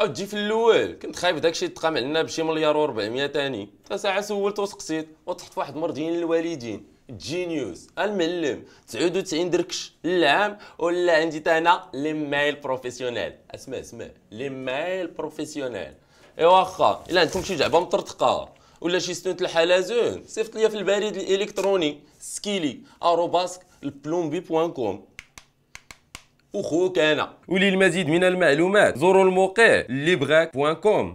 او تجي في الاول كنت خايف داكشي يتقام علينا بشي مليار و400 ثاني ساعه سولت وسقسيت وطحت واحد مرضيين الوالدين جينيوس المعلم 99 دركش للعام ولا عندي تانا لي مايل بروفيسيونيل اسمع اسمع لي مايل بروفيسيونيل ايوا واخا الا عندكم شي جعبه مطرطقه ولا شي ستونت الحلزون صيفط ليا في البريد الالكتروني سكيلي اروباسك البلومبي بوان كوم وخوك انا وللمزيد من المعلومات زوروا الموقع اللي كوم